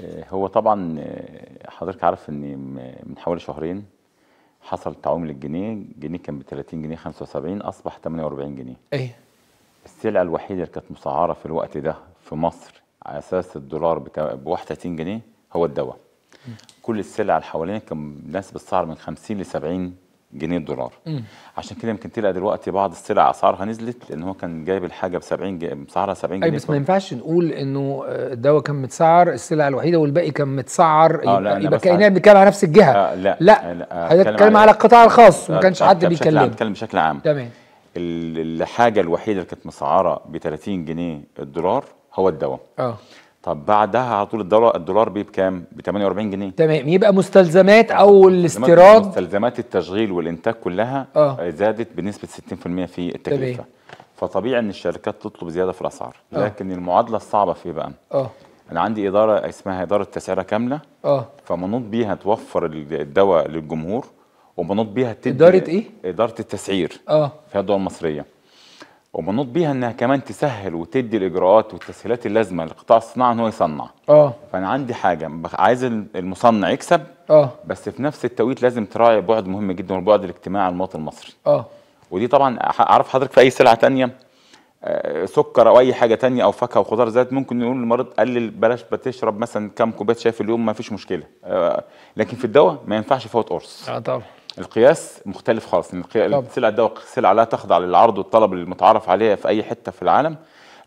آه، هو طبعا آه، حضرتك عارف ان من حوالي شهرين حصل تعويم للجنيه الجنيه كان ب 30 جنيه 75 اصبح 48 جنيه ايوه السلعه الوحيده اللي كانت مسعره في الوقت ده في مصر على اساس الدولار ب 31 جنيه هو الدواء كل السلع اللي حوالينا كان ناس بتسعر من 50 ل 70 جنيه دولار مم. عشان كده يمكن تلاقي دلوقتي بعض السلع اسعارها نزلت لان هو كان جايب الحاجه ب 70 سعرها 70 جنيه اي بس ما ينفعش نقول انه آه، الدواء كان متسعر السلع الوحيده والباقي كان متسعر آه يبقى, يبقى كاننا بنتكلم على نفس الجهه آه لا لا حضرتك بتتكلم على القطاع الخاص وما كانش حد بيتكلم بتكلم بشكل عام تمام الحاجه الوحيده اللي كانت مسعره ب 30 جنيه الدولار هو الدواء اه طب بعدها على طول الدولار الدولار بكام؟ ب 48 جنيه تمام يبقى مستلزمات او الاستيراد مستلزمات التشغيل والانتاج كلها آه. زادت بنسبه 60% في التكلفه تمام. فطبيعي ان الشركات تطلب زياده في الاسعار آه. لكن المعادله الصعبه في إيه بقى اه انا عندي اداره اسمها اداره تسعيره كامله اه فمنوط بيها توفر الدواء للجمهور ومنوط بيها تدي اداره ايه؟ اداره التسعير اه في الدول المصريه ومنوط بيها انها كمان تسهل وتدي الاجراءات والتسهيلات اللازمه لقطاع الصناعه ان هو يصنع اه فانا عندي حاجه عايز المصنع يكسب اه بس في نفس التوقيت لازم تراعي بعد مهم جدا والبعد الاجتماعي على المواطن المصري اه ودي طبعا اعرف حضرتك في اي سلعه ثانيه آه، سكر او اي حاجه تانية او فاكهه وخضار زاد ممكن نقول للمريض قلل بلاش بتشرب مثلا كام كوبايه شاي في اليوم ما فيش مشكله آه، لكن في الدواء ما ينفعش فوت قرص اه طبعا القياس مختلف خالص يعني السلعه الدواء سلعه لا تخضع للعرض والطلب المتعارف عليها في اي حته في العالم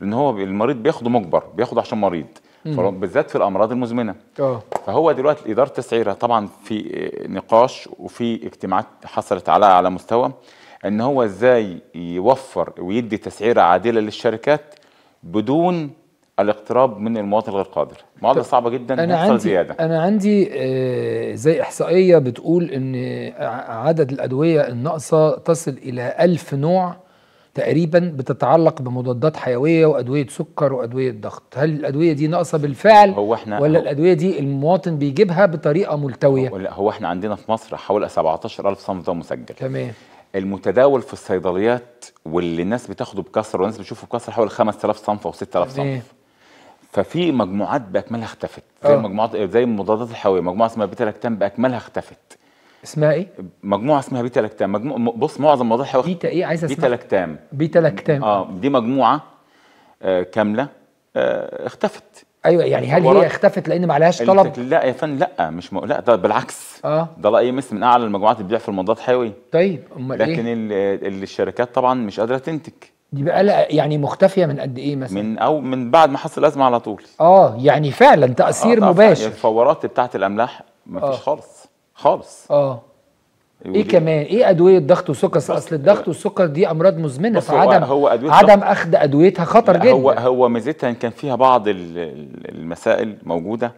لان هو المريض بياخده مجبر بياخده عشان مريض بالذات في الامراض المزمنه أوه. فهو دلوقتي اداره التسعيره طبعا في آه، نقاش وفي اجتماعات حصلت على على مستوى ان هو ازاي يوفر ويدي تسعيره عادله للشركات بدون الاقتراب من المواطن غير قادر معادله صعبه جدا انا عندي زياده انا عندي آه، زي احصائيه بتقول ان عدد الادويه الناقصه تصل الى ألف نوع تقريبا بتتعلق بمضادات حيويه وادويه سكر وادويه ضغط هل الادويه دي ناقصه بالفعل هو احنا ولا هو الادويه دي المواطن بيجيبها بطريقه ملتويه هو لا هو احنا عندنا في مصر حوالي 17000 صنف مسجل تمام المتداول في الصيدليات واللي الناس بتاخده بكسر والناس بتشوفه بكسر حوالي 5000 صنف او 6000 صنف ففي مجموعات باكملها اختفت زي أوه. مجموعات زي المضادات الحيويه مجموعه اسمها بيتا لاكتام باكملها اختفت اسمها ايه؟ مجموعه اسمها بيتا لاكتام مجمو... بص معظم مضادات الحيويه بيتا ايه عايز اسمها؟ بيتا لاكتام بيتا لاكتام اه دي مجموعه آه كامله آه اختفت ايوه يعني هل هي اختفت لان ما عليهاش طلب؟ لا يا فندم لا مش م... لا ده بالعكس اه ده لا مس من اعلى المجموعات اللي بتبيع في المضاد الحيويه طيب امال إيه؟ لكن إيه؟ ال... الشركات طبعا مش قادره تنتج دي بقى يعني مختفيه من قد ايه مثلا؟ من او من بعد ما حصل الازمه على طول اه يعني فعلا تاثير آه مباشر الفورات بتاعت الاملاح ما فيش آه. خالص خالص اه ايه, إيه كمان ايه ادويه ضغط وسكر اصل الضغط والسكر دي امراض مزمنه فعدم هو أدوية عدم اخذ ادويتها خطر جدا هو هو ميزتها ان كان فيها بعض المسائل موجوده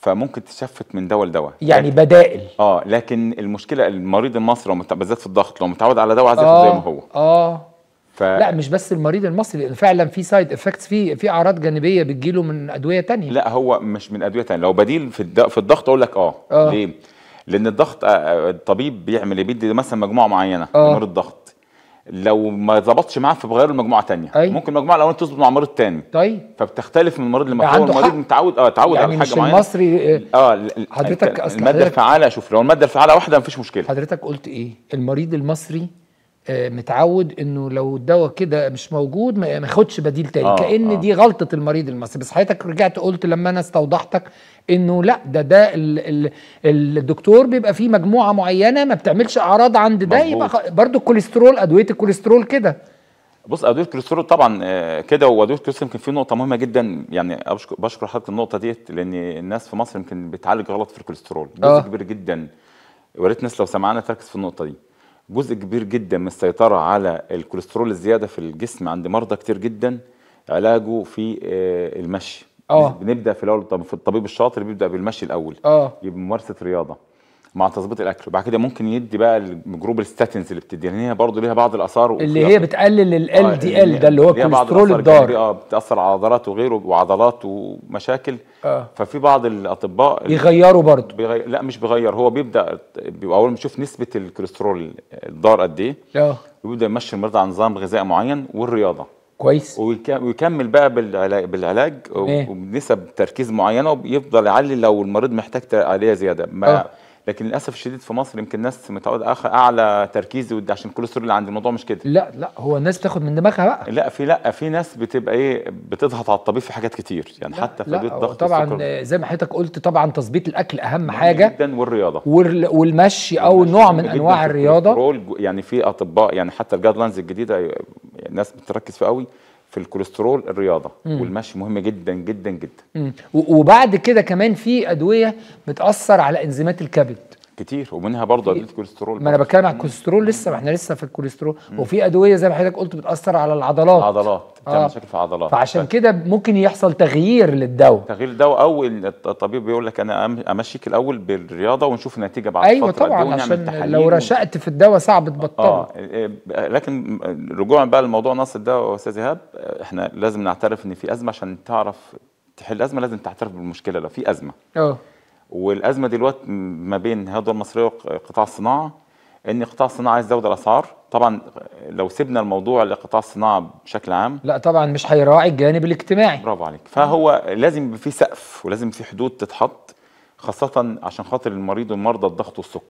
فممكن تشفت من دواء لدواء يعني لكن بدائل اه لكن المشكله المريض المصري بالذات في الضغط لو متعود على دواء عايز آه زي ما آه، هو اه ف... لا مش بس المريض المصري لان فعلا في سايد افكتس في في اعراض جانبيه بتجيله من ادويه تانية لا هو مش من ادويه تانية لو بديل في في الضغط اقول لك اه, آه. ليه لان الضغط آه، آه، الطبيب بيعمل ايه بيدي مثلا مجموعه معينه آه. مريض الضغط لو ما ظبطش معاه فبغير له مجموعه ثانيه أيوة. ممكن المجموعه الاولانيه تظبط مع مريض ثاني طيب فبتختلف من مريض لمريض يعني المريض متعود اه اتعود يعني على حاجه مش معينه المصري اه حضرتك الماده الفعاله شوف لو الماده الفعاله واحده مفيش مشكله حضرتك قلت ايه المريض المصري آه، متعود انه لو الدواء كده مش موجود ما ياخدش بديل تاني آه كان آه. دي غلطه المريض المصري بس حضرتك رجعت قلت لما انا استوضحتك انه لا ده ده الـ الـ الدكتور بيبقى فيه مجموعه معينه ما بتعملش اعراض عند ده يبقى برضه الكوليسترول ادويه الكوليسترول كده بص ادويه الكوليسترول طبعا آه، كده وادويه الكوليسترول يمكن في نقطه مهمه جدا يعني بشكر حضرتك النقطه ديت لان الناس في مصر يمكن بتعالج غلط في الكوليسترول جزء آه. كبير جدا ويا ريت الناس لو سمعنا تركز في النقطه دي جزء كبير جدا من السيطرة على الكوليسترول الزيادة في الجسم عند مرضى كتير جدا علاجه في آه، المشي اه بنبدا في الاول الطبيب الشاطر بيبدا بالمشي الاول اه بممارسه رياضه مع تظبيط الاكل وبعد كده ممكن يدي بقى جروب الستاتنز اللي بتدي لان هي برضه ليها بعض الاثار اللي هي بتقلل ال دي آه، ال ده اللي هو الكوليسترول الضار اه بتاثر على عضلات وغيره وعضلات ومشاكل آه. ففي بعض الاطباء بيغيروا برضه بيغي... لا مش بيغير هو بيبدا بيبقى اول ما يشوف نسبه الكوليسترول الضار قد ايه اه ويبدا يمشي المرضى على نظام غذائي معين والرياضه كويس ويكمل بقى بالعلاج, بالعلاج إيه. وبنسب تركيز معينه ويفضل يعلي لو المريض محتاج عليها زياده ما أوه. لكن للاسف الشديد في مصر يمكن الناس متعوده اخر اعلى تركيز عشان الكوليسترول اللي عند الموضوع مش كده لا لا هو الناس بتاخد من دماغها بقى لا في لا في ناس بتبقى ايه بتضغط على الطبيب في حاجات كتير يعني لا حتى في لا ضغط طبعا زي ما حضرتك قلت طبعا تظبيط الاكل اهم حاجه جدا والرياضه والمشي او نوع من انواع الرياضه يعني في اطباء يعني حتى الجايد لاينز الجديده الناس يعني بتركز فيه قوي في الكوليسترول الرياضه مم. والمشي مهم جدا جدا جدا مم. وبعد كده كمان في ادويه بتاثر على انزيمات الكبد كتير ومنها برضه ادويه الكوليسترول ما انا بتكلم على الكوليسترول لسه ما احنا لسه في الكوليسترول وفي ادويه زي ما حضرتك قلت بتاثر على العضلات العضلات بتعمل آه. مشاكل في العضلات فعشان ف... كده ممكن يحصل تغيير للدواء تغيير الدواء او الطبيب بيقول لك انا امشيك الاول بالرياضه ونشوف النتيجه بعد أيوة فتره طبعا عشان لو رشقت في الدواء صعب تبطله آه. إيه، لكن رجوعا بقى لموضوع نص الدواء يا استاذ ايهاب احنا لازم نعترف ان في ازمه عشان تعرف تحل ازمه لازم تعترف بالمشكله لو في ازمه اه والازمه دلوقتي ما بين هذا المصريه وقطاع الصناعه ان قطاع الصناعه عايز يزود الاسعار طبعا لو سيبنا الموضوع لقطاع الصناعه بشكل عام لا طبعا مش هيراعي الجانب الاجتماعي برافو عليك فهو لازم يبقى في سقف ولازم في حدود تتحط خاصه عشان خاطر المريض والمرضى الضغط والسكر